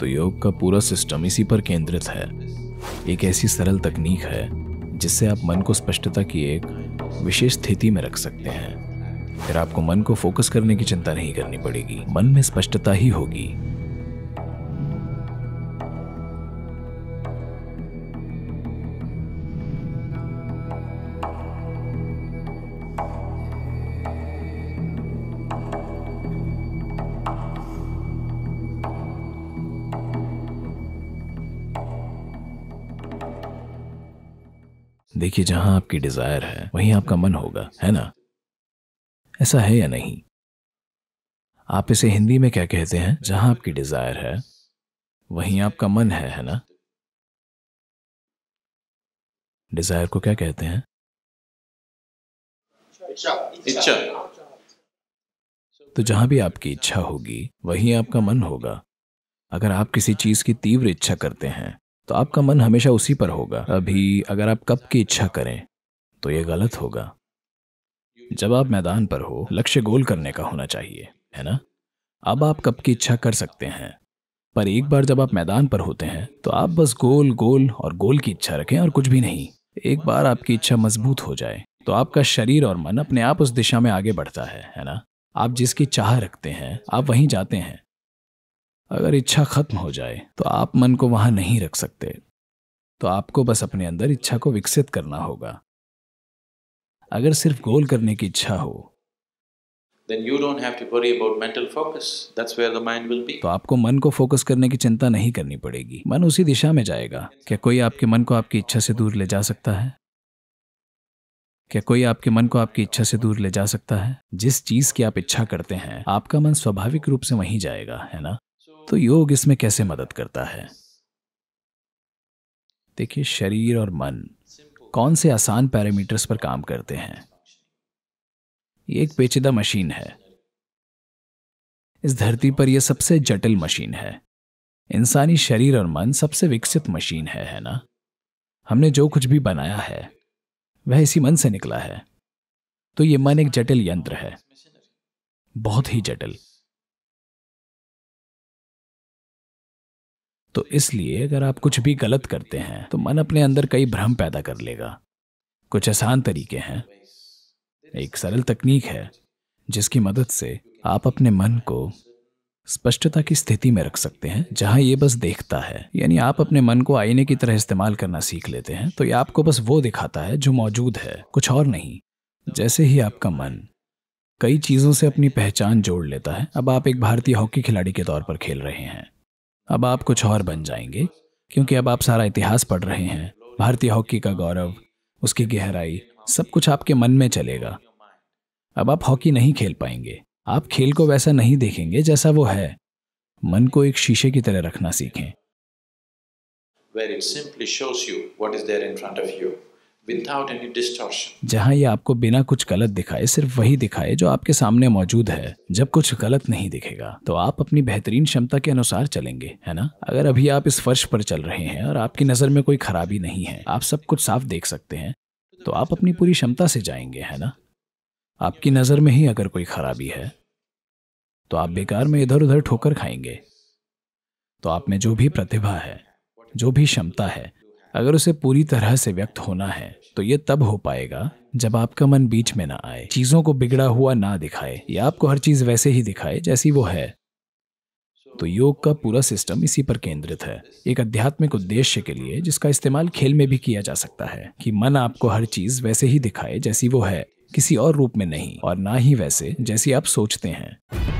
तो योग का पूरा सिस्टम इसी पर केंद्रित है एक ऐसी सरल तकनीक है जिससे आप मन को स्पष्टता की एक विशेष स्थिति में रख सकते हैं फिर आपको मन को फोकस करने की चिंता नहीं करनी पड़ेगी मन में स्पष्टता ही होगी देखिए जहां आपकी डिजायर है वहीं आपका मन होगा है ना ऐसा है या नहीं आप इसे हिंदी में क्या कहते हैं जहां आपकी डिजायर है वहीं आपका मन है है ना डिजायर को क्या कहते हैं इच्छा तो जहां भी आपकी इच्छा होगी वहीं आपका मन होगा अगर आप किसी चीज की तीव्र इच्छा करते हैं तो आपका मन हमेशा उसी पर होगा अभी अगर आप कप की इच्छा करें तो यह गलत होगा जब आप मैदान पर हो लक्ष्य गोल करने का होना चाहिए है ना अब आप कप की इच्छा कर सकते हैं पर एक बार जब आप मैदान पर होते हैं तो आप बस गोल गोल और गोल की इच्छा रखें और कुछ भी नहीं एक बार आपकी इच्छा मजबूत हो जाए तो आपका शरीर और मन अपने आप उस दिशा में आगे बढ़ता है है ना आप जिसकी चाह रखते हैं आप वहीं जाते हैं अगर इच्छा खत्म हो जाए तो आप मन को वहां नहीं रख सकते तो आपको बस अपने अंदर इच्छा को विकसित करना होगा अगर सिर्फ गोल करने की इच्छा हो then you don't have to worry about mental focus. That's where the mind will be. तो आपको मन को फोकस करने की चिंता नहीं करनी पड़ेगी मन उसी दिशा में जाएगा क्या कोई आपके मन को आपकी इच्छा से दूर ले जा सकता है क्या कोई आपके मन को आपकी इच्छा से दूर ले जा सकता है जिस चीज की आप इच्छा करते हैं आपका मन स्वाभाविक रूप से वहीं जाएगा है ना तो योग इसमें कैसे मदद करता है देखिए शरीर और मन कौन से आसान पैरामीटर्स पर काम करते हैं ये एक पेचीदा मशीन है इस धरती पर यह सबसे जटिल मशीन है इंसानी शरीर और मन सबसे विकसित मशीन है है ना हमने जो कुछ भी बनाया है वह इसी मन से निकला है तो यह मन एक जटिल यंत्र है बहुत ही जटिल तो इसलिए अगर आप कुछ भी गलत करते हैं तो मन अपने अंदर कई भ्रम पैदा कर लेगा कुछ आसान तरीके हैं एक सरल तकनीक है जिसकी मदद से आप अपने मन को स्पष्टता की स्थिति में रख सकते हैं जहां ये बस देखता है यानी आप अपने मन को आईने की तरह इस्तेमाल करना सीख लेते हैं तो ये आपको बस वो दिखाता है जो मौजूद है कुछ और नहीं जैसे ही आपका मन कई चीज़ों से अपनी पहचान जोड़ लेता है अब आप एक भारतीय हॉकी खिलाड़ी के तौर पर खेल रहे हैं अब आप कुछ और बन जाएंगे क्योंकि अब आप सारा इतिहास पढ़ रहे हैं भारतीय हॉकी का गौरव उसकी गहराई सब कुछ आपके मन में चलेगा अब आप हॉकी नहीं खेल पाएंगे आप खेल को वैसा नहीं देखेंगे जैसा वो है मन को एक शीशे की तरह रखना सीखें विदाउट एनी distortion. जहाँ ये आपको बिना कुछ गलत दिखाए सिर्फ वही दिखाए जो आपके सामने मौजूद है जब कुछ गलत नहीं दिखेगा तो आप अपनी बेहतरीन क्षमता के अनुसार चलेंगे है ना अगर अभी आप इस फर्श पर चल रहे हैं और आपकी नजर में कोई खराबी नहीं है आप सब कुछ साफ देख सकते हैं तो आप अपनी पूरी क्षमता से जाएंगे है ना आपकी नजर में ही अगर कोई खराबी है तो आप बेकार में इधर उधर ठोकर खाएंगे तो आप में जो भी प्रतिभा है जो भी क्षमता है अगर उसे पूरी तरह से व्यक्त होना है तो ये तब हो पाएगा जब आपका मन बीच में ना आए चीजों को बिगड़ा हुआ ना दिखाए या आपको हर चीज वैसे ही दिखाए जैसी वो है तो योग का पूरा सिस्टम इसी पर केंद्रित है एक आध्यात्मिक उद्देश्य के लिए जिसका इस्तेमाल खेल में भी किया जा सकता है कि मन आपको हर चीज वैसे ही दिखाए जैसी वो है किसी और रूप में नहीं और ना ही वैसे जैसी आप सोचते हैं